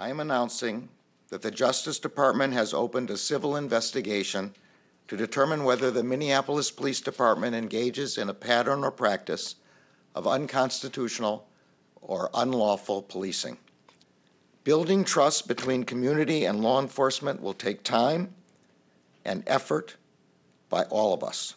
I am announcing that the Justice Department has opened a civil investigation to determine whether the Minneapolis Police Department engages in a pattern or practice of unconstitutional or unlawful policing. Building trust between community and law enforcement will take time and effort by all of us.